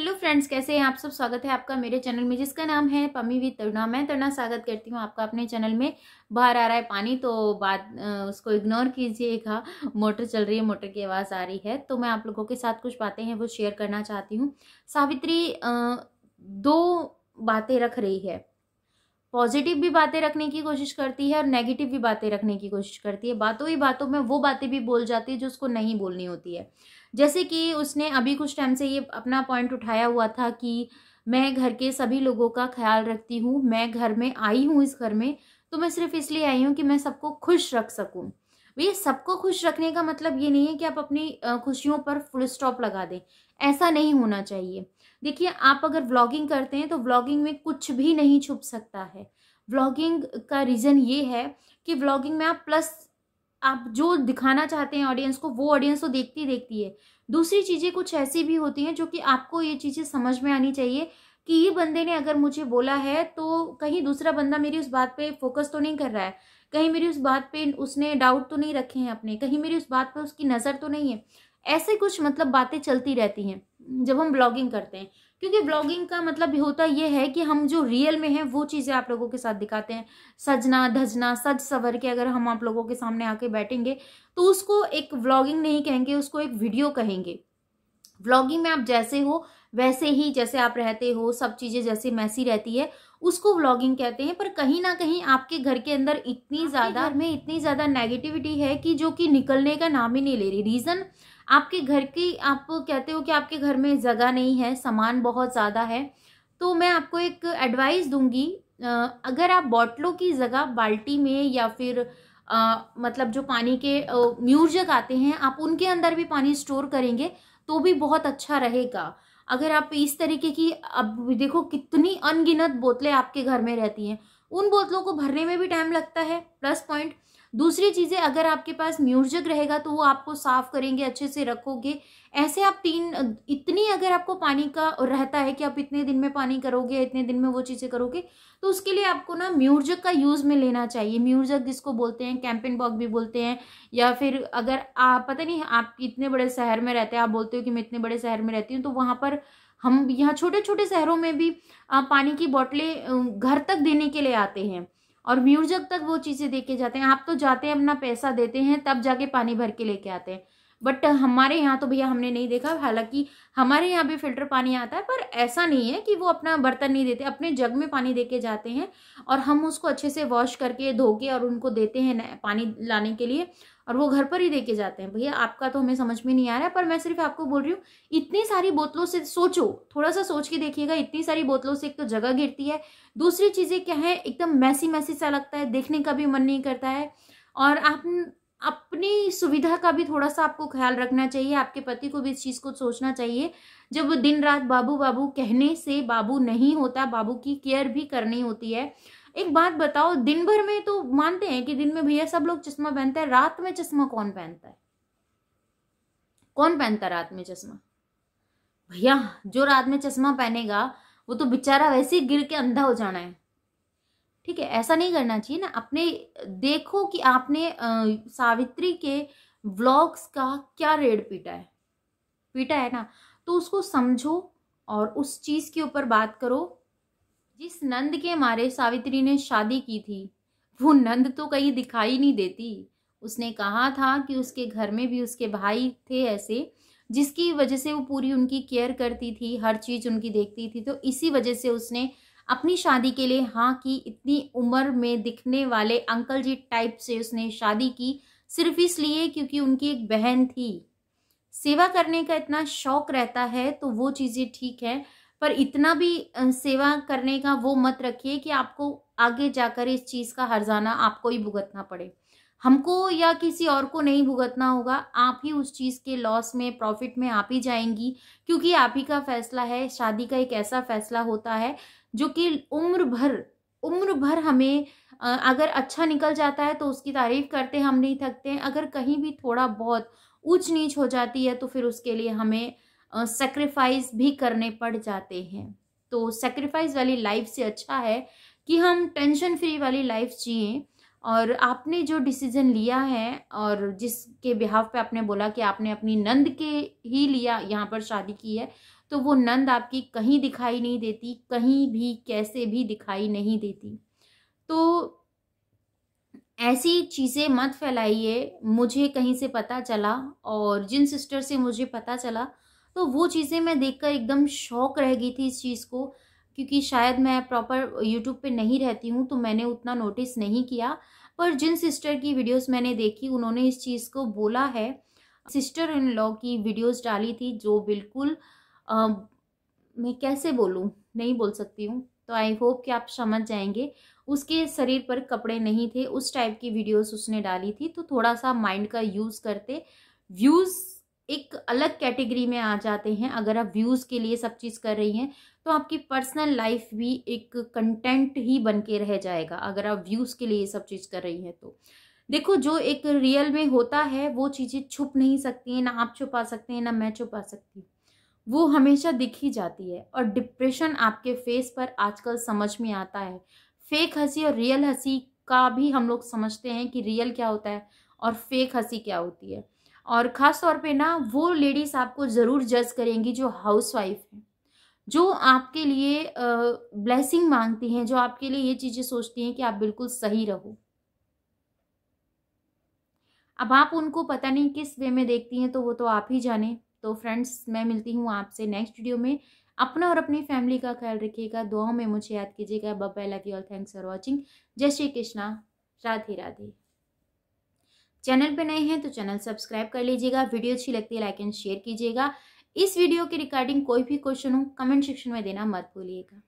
hello friends कैसे हैं आप सब स्वागत है आपका मेरे चैनल में जिसका नाम है पमी वी तरुणा मैं तरुणा स्वागत करती हूँ आपका अपने चैनल में बाहर आ रहा है पानी तो बात उसको इग्नोर कीजिएगा मोटर चल रही है मोटर की आवाज़ आ रही है तो मैं आप लोगों के साथ कुछ बातें हैं वो शेयर करना चाहती हूँ सावित्री दो बातें रख रही है पॉजिटिव भी बातें रखने की कोशिश करती है और नेगेटिव भी बातें रखने की कोशिश करती है बातों ही बातों में वो बातें भी बोल जाती है जो उसको नहीं बोलनी होती है जैसे कि उसने अभी कुछ टाइम से ये अपना पॉइंट उठाया हुआ था कि मैं घर के सभी लोगों का ख्याल रखती हूँ मैं घर में आई हूँ इस घर में तो मैं सिर्फ इसलिए आई हूँ कि मैं सबको खुश रख सकूँ भैया सबको खुश रखने का मतलब ये नहीं है कि आप अपनी खुशियों पर फुल स्टॉप लगा दें ऐसा नहीं होना चाहिए देखिए आप अगर व्लॉगिंग करते हैं तो व्लॉगिंग में कुछ भी नहीं छुप सकता है व्लॉगिंग का रीज़न ये है कि व्लॉगिंग में आप प्लस आप जो दिखाना चाहते हैं ऑडियंस को वो ऑडियंस तो देखती देखती है दूसरी चीज़ें कुछ ऐसी भी होती हैं जो कि आपको ये चीज़ें समझ में आनी चाहिए कि ये बंदे ने अगर मुझे बोला है तो कहीं दूसरा बंदा मेरी उस बात पे फोकस तो नहीं कर रहा है कहीं मेरी उस बात पे उसने डाउट तो नहीं रखे हैं अपने कहीं मेरी उस बात पे उसकी नज़र तो नहीं है ऐसे कुछ मतलब बातें चलती रहती हैं जब हम ब्लॉगिंग करते हैं क्योंकि ब्लॉगिंग का मतलब होता यह है कि हम जो रियल में हैं वो चीज़ें आप लोगों के साथ दिखाते हैं सजना धजना सज सवर के अगर हम आप लोगों के सामने आके बैठेंगे तो उसको एक व्लॉगिंग नहीं कहेंगे उसको एक वीडियो कहेंगे ब्लॉगिंग में आप जैसे हो वैसे ही जैसे आप रहते हो सब चीज़ें जैसे मैसी रहती है उसको ब्लॉगिंग कहते हैं पर कहीं ना कहीं आपके घर के अंदर इतनी ज़्यादा में इतनी ज़्यादा नेगेटिविटी है कि जो कि निकलने का नाम ही नहीं ले रही रीज़न आपके घर की आप कहते हो कि आपके घर में जगह नहीं है सामान बहुत ज़्यादा है तो मैं आपको एक एडवाइस दूंगी अगर आप बॉटलों की जगह बाल्टी में या फिर आ, मतलब जो पानी के म्यूजक आते हैं आप उनके अंदर भी पानी स्टोर करेंगे तो भी बहुत अच्छा रहेगा अगर आप इस तरीके की अब देखो कितनी अनगिनत बोतलें आपके घर में रहती हैं उन बोतलों को भरने में भी टाइम लगता है प्लस पॉइंट दूसरी चीज़ें अगर आपके पास म्यूजिक रहेगा तो वो आपको साफ़ करेंगे अच्छे से रखोगे ऐसे आप तीन इतनी अगर आपको पानी का रहता है कि आप इतने दिन में पानी करोगे इतने दिन में वो चीज़ें करोगे तो उसके लिए आपको ना म्यूर्जक का यूज़ में लेना चाहिए म्यूर्जक जिसको बोलते हैं कैंपिन बॉग भी बोलते हैं या फिर अगर आप पता नहीं आप इतने बड़े शहर में रहते हैं आप बोलते हो कि मैं इतने बड़े शहर में रहती हूँ तो वहाँ पर हम यहाँ छोटे छोटे शहरों में भी पानी की बोटलें घर तक देने के लिए आते हैं और जब तक वो चीज़ें देके जाते हैं आप तो जाते हैं अपना पैसा देते हैं तब जाके पानी भर के लेके आते हैं बट हमारे यहाँ तो भैया हमने नहीं देखा हालांकि हमारे यहाँ भी फिल्टर पानी आता है पर ऐसा नहीं है कि वो अपना बर्तन नहीं देते अपने जग में पानी दे के जाते हैं और हम उसको अच्छे से वॉश करके धो के और उनको देते हैं पानी लाने के लिए और वो घर पर ही दे के जाते हैं भैया आपका तो हमें समझ में नहीं आ रहा है पर मैं सिर्फ आपको बोल रही हूँ इतनी सारी बोतलों से सोचो थोड़ा सा सोच के देखिएगा इतनी सारी बोतलों से एक तो जगह गिरती है दूसरी चीज़ें क्या है एकदम मैसी मैसी सा लगता है देखने का भी मन नहीं करता है और आप अपनी सुविधा का भी थोड़ा सा आपको ख्याल रखना चाहिए आपके पति को भी इस चीज़ को सोचना चाहिए जब दिन रात बाबू बाबू कहने से बाबू नहीं होता बाबू की केयर भी करनी होती है एक बात बताओ दिन भर में तो मानते हैं कि दिन में भैया सब लोग चश्मा पहनते हैं रात में चश्मा कौन पहनता है कौन पहनता है रात में चश्मा भैया जो रात में चश्मा पहनेगा वो तो बेचारा वैसे ही गिर के अंधा हो जाना है ठीक है ऐसा नहीं करना चाहिए ना अपने देखो कि आपने आ, सावित्री के व्लॉग्स का क्या रेड पीटा है पीटा है ना तो उसको समझो और उस चीज़ के ऊपर बात करो जिस नंद के मारे सावित्री ने शादी की थी वो नंद तो कहीं दिखाई नहीं देती उसने कहा था कि उसके घर में भी उसके भाई थे ऐसे जिसकी वजह से वो पूरी उनकी केयर करती थी हर चीज़ उनकी देखती थी तो इसी वजह से उसने अपनी शादी के लिए हाँ की इतनी उम्र में दिखने वाले अंकल जी टाइप से उसने शादी की सिर्फ इसलिए क्योंकि उनकी एक बहन थी सेवा करने का इतना शौक रहता है तो वो चीज़ें ठीक है पर इतना भी सेवा करने का वो मत रखिए कि आपको आगे जाकर इस चीज़ का हर्जाना आपको ही भुगतना पड़े हमको या किसी और को नहीं भुगतना होगा आप ही उस चीज़ के लॉस में प्रॉफिट में आप ही जाएंगी क्योंकि आप ही का फैसला है शादी का एक ऐसा फैसला होता है जो कि उम्र भर उम्र भर हमें अगर अच्छा निकल जाता है तो उसकी तारीफ करते हम नहीं थकते हैं अगर कहीं भी थोड़ा बहुत ऊंच नीच हो जाती है तो फिर उसके लिए हमें सेक्रीफाइस भी करने पड़ जाते हैं तो सेक्रीफाइस वाली लाइफ से अच्छा है कि हम टेंशन फ्री वाली लाइफ जिए और आपने जो डिसीज़न लिया है और जिसके बिहाव पे आपने बोला कि आपने अपनी नंद के ही लिया यहाँ पर शादी की है तो वो नंद आपकी कहीं दिखाई नहीं देती कहीं भी कैसे भी दिखाई नहीं देती तो ऐसी चीज़ें मत फैलाइए मुझे कहीं से पता चला और जिन सिस्टर से मुझे पता चला तो वो चीज़ें मैं देखकर एकदम शौक रह गई थी इस चीज़ को क्योंकि शायद मैं प्रॉपर यूट्यूब पे नहीं रहती हूँ तो मैंने उतना नोटिस नहीं किया पर जिन सिस्टर की वीडियोस मैंने देखी उन्होंने इस चीज़ को बोला है सिस्टर इन लॉ की वीडियोस डाली थी जो बिल्कुल मैं कैसे बोलूँ नहीं बोल सकती हूँ तो आई होप कि आप समझ जाएंगे उसके शरीर पर कपड़े नहीं थे उस टाइप की वीडियोस उसने डाली थी तो थोड़ा सा माइंड का यूज़ करते व्यूज़ एक अलग कैटेगरी में आ जाते हैं अगर आप व्यूज़ के लिए सब चीज़ कर रही हैं तो आपकी पर्सनल लाइफ भी एक कंटेंट ही बन के रह जाएगा अगर आप व्यूज़ के लिए सब चीज़ कर रही हैं तो देखो जो एक रियल में होता है वो चीज़ें छुप नहीं सकती हैं ना आप छुपा सकते हैं ना मैं छुपा सकती हूँ वो हमेशा दिख ही जाती है और डिप्रेशन आपके फेस पर आजकल समझ में आता है फेक हंसी और रियल हंसी का भी हम लोग समझते हैं कि रियल क्या होता है और फेक हंसी क्या होती है और ख़ास तौर पे ना वो लेडीज़ आपको ज़रूर जज करेंगी जो हाउसवाइफ हैं जो आपके लिए ब्लेसिंग मांगती हैं जो आपके लिए ये चीज़ें सोचती हैं कि आप बिल्कुल सही रहो अब आप उनको पता नहीं किस वे में देखती हैं तो वो तो आप ही जाने तो फ्रेंड्स मैं मिलती हूँ आपसे नेक्स्ट वीडियो में अपना और अपनी फैमिली का ख्याल रखिएगा दुआओं में मुझे याद कीजिएगा बब्बा love you all thanks for watching जय श्री कृष्णा राधे राधे चैनल पे नए हैं तो चैनल सब्सक्राइब कर लीजिएगा वीडियो अच्छी लगती है लाइक एंड शेयर कीजिएगा इस वीडियो के रिगार्डिंग कोई भी क्वेश्चन हो कमेंट सेक्शन में देना मत भूलिएगा